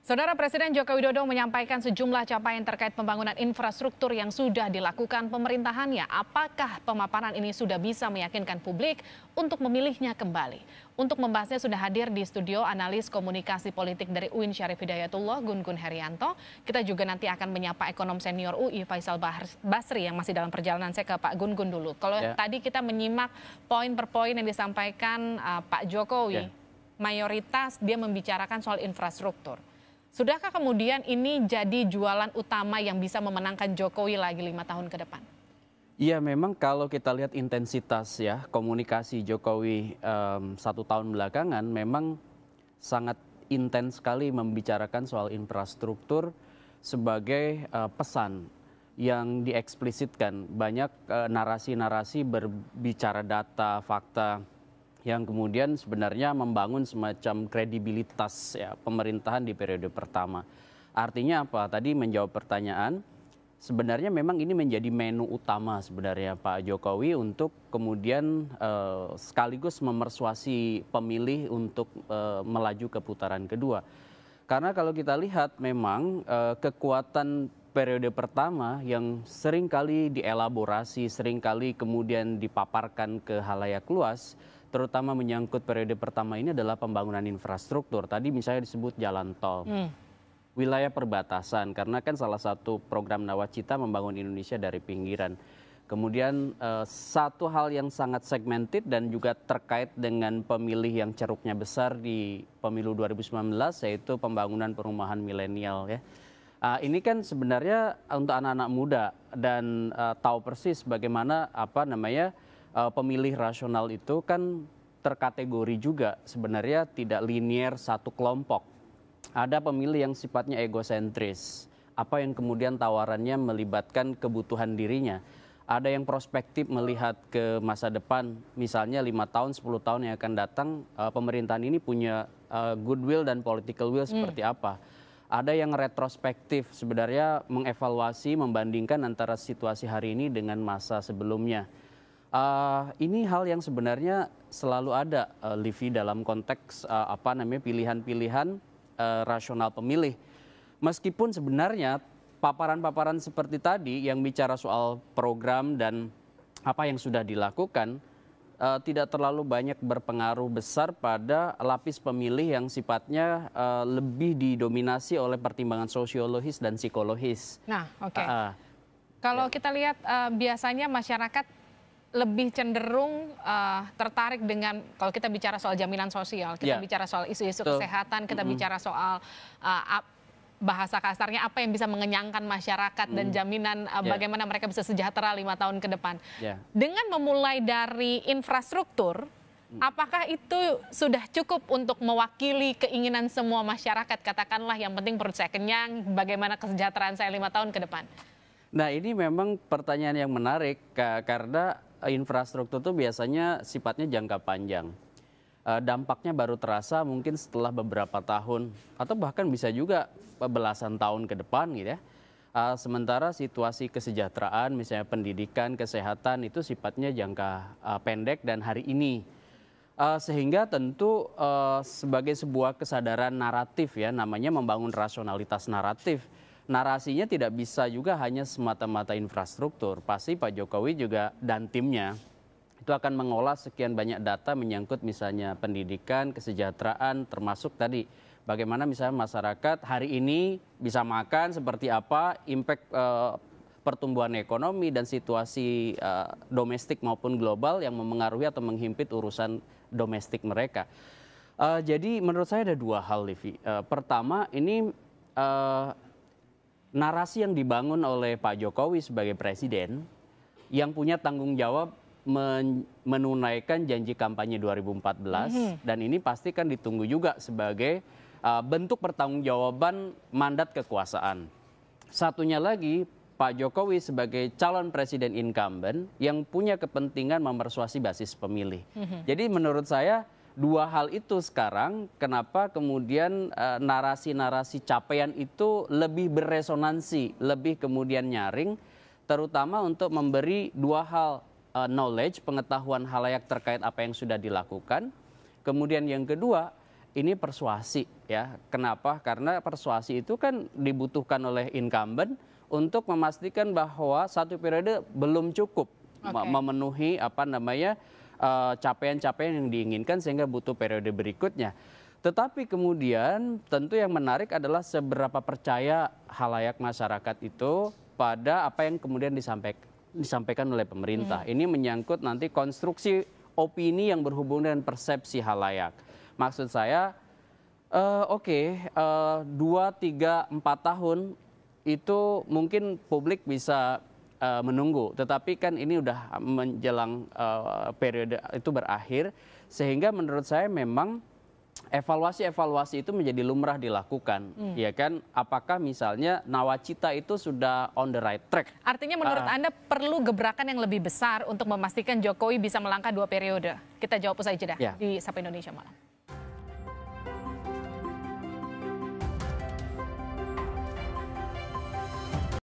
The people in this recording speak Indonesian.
Saudara Presiden Joko Widodo menyampaikan sejumlah capaian terkait pembangunan infrastruktur yang sudah dilakukan pemerintahannya. Apakah pemaparan ini sudah bisa meyakinkan publik untuk memilihnya kembali? Untuk membahasnya sudah hadir di studio analis komunikasi politik dari UIN Syarif Hidayatullah, Gun Gun Herianto. Kita juga nanti akan menyapa ekonom senior UI Faisal Basri yang masih dalam perjalanan. Saya ke Pak Gun Gun dulu. Kalau yeah. tadi kita menyimak poin per poin yang disampaikan uh, Pak Jokowi, yeah. mayoritas dia membicarakan soal infrastruktur Sudahkah kemudian ini jadi jualan utama yang bisa memenangkan Jokowi lagi lima tahun ke depan? Iya memang kalau kita lihat intensitas ya komunikasi Jokowi um, satu tahun belakangan memang sangat intens sekali membicarakan soal infrastruktur sebagai uh, pesan yang dieksplisitkan banyak eh, narasi-narasi uh, narasi -narasi berbicara data fakta yang kemudian sebenarnya membangun semacam kredibilitas ya, pemerintahan di periode pertama. Artinya apa? Tadi menjawab pertanyaan, sebenarnya memang ini menjadi menu utama sebenarnya Pak Jokowi untuk kemudian eh, sekaligus memersuasi pemilih untuk eh, melaju ke putaran kedua. Karena kalau kita lihat memang eh, kekuatan periode pertama yang seringkali dielaborasi, seringkali kemudian dipaparkan ke halayak luas, terutama menyangkut periode pertama ini adalah pembangunan infrastruktur. Tadi misalnya disebut jalan tol. Hmm. Wilayah perbatasan karena kan salah satu program Nawacita membangun Indonesia dari pinggiran. Kemudian eh, satu hal yang sangat segmented dan juga terkait dengan pemilih yang ceruknya besar di pemilu 2019 yaitu pembangunan perumahan milenial ya. Uh, ini kan sebenarnya untuk anak-anak muda dan uh, tahu persis bagaimana apa namanya uh, pemilih rasional itu kan terkategori juga sebenarnya tidak linier satu kelompok. Ada pemilih yang sifatnya egosentris. Apa yang kemudian tawarannya melibatkan kebutuhan dirinya. Ada yang prospektif melihat ke masa depan, misalnya lima tahun, 10 tahun yang akan datang, uh, pemerintahan ini punya uh, goodwill dan political will hmm. seperti apa ada yang retrospektif sebenarnya mengevaluasi membandingkan antara situasi hari ini dengan masa sebelumnya. Uh, ini hal yang sebenarnya selalu ada uh, eh, Livi dalam konteks uh, apa namanya pilihan-pilihan uh, rasional pemilih. Meskipun sebenarnya paparan-paparan seperti tadi yang bicara soal program dan apa yang sudah dilakukan uh, tidak terlalu banyak berpengaruh besar pada lapis pemilih yang sifatnya uh, lebih didominasi oleh pertimbangan sosiologis dan psikologis. Nah, oke. Okay. Uh, ah. kalau ya. kita lihat uh, biasanya masyarakat lebih cenderung uh, tertarik dengan kalau kita bicara soal jaminan sosial, kita yeah. bicara soal isu-isu kesehatan, kita mm -hmm. bicara soal uh, bahasa kasarnya apa yang bisa mengenyangkan masyarakat mm. dan jaminan uh, eh, yeah. bagaimana mereka bisa sejahtera lima tahun ke depan. Yeah. Dengan memulai dari infrastruktur, mm. Apakah itu sudah cukup untuk mewakili keinginan semua masyarakat? Katakanlah yang penting perut saya kenyang, bagaimana kesejahteraan saya lima tahun ke depan? Nah ini memang pertanyaan yang menarik karena Eh, infrastruktur itu biasanya sifatnya jangka panjang. Eh, dampaknya baru terasa mungkin setelah beberapa tahun atau bahkan bisa juga belasan tahun ke depan gitu ya. Eh, sementara situasi kesejahteraan misalnya pendidikan, kesehatan itu sifatnya jangka pendek dan hari ini. Sehingga tentu sebagai sebuah kesadaran naratif ya namanya membangun rasionalitas naratif narasinya tidak bisa juga hanya semata-mata infrastruktur. Pasti Pak Jokowi juga dan timnya itu akan mengolah sekian banyak data menyangkut misalnya pendidikan, kesejahteraan, termasuk tadi bagaimana misalnya masyarakat hari ini bisa makan seperti apa, impact e, pertumbuhan ekonomi dan situasi e, domestik maupun global yang memengaruhi atau menghimpit urusan domestik mereka. Uh, jadi menurut saya ada dua hal, Livi. Uh, pertama ini uh, narasi yang dibangun oleh Pak Jokowi sebagai presiden yang punya tanggung jawab men menunaikan janji kampanye 2014 mm -hmm. dan ini pasti kan ditunggu juga sebagai uh, bentuk pertanggungjawaban mandat kekuasaan. Satunya lagi Pak Jokowi sebagai calon presiden incumbent yang punya kepentingan memersuasi basis pemilih. Mm -hmm. Jadi menurut saya dua hal itu sekarang kenapa kemudian eh, narasi-narasi capaian itu lebih beresonansi lebih kemudian nyaring terutama untuk memberi dua hal e, knowledge, pengetahuan halayak terkait apa yang sudah dilakukan. Kemudian yang kedua, ini persuasi ya. Kenapa? Karena persuasi itu kan dibutuhkan oleh incumbent untuk memastikan bahwa satu periode belum cukup okay. memenuhi apa namanya Eh, capaian-capaian yang diinginkan sehingga butuh periode berikutnya. Tetapi kemudian tentu yang menarik adalah seberapa percaya halayak masyarakat itu pada apa yang kemudian disampaikan disampaikan oleh pemerintah. Hmm. Ini menyangkut nanti konstruksi opini yang berhubungan dengan persepsi halayak. Maksud saya, uh, oke, okay, uh, eh, dua, tiga, empat tahun itu mungkin publik bisa Eh, menunggu. Tetapi kan ini udah menjelang uh, periode itu berakhir, sehingga menurut saya memang evaluasi-evaluasi itu menjadi lumrah dilakukan, hmm. ya kan? Apakah misalnya nawacita itu sudah on the right track? Artinya menurut uh, Anda perlu gebrakan yang lebih besar untuk memastikan Jokowi bisa melangkah dua periode? Kita jawab usai jeda ya. di Sapa Indonesia malam.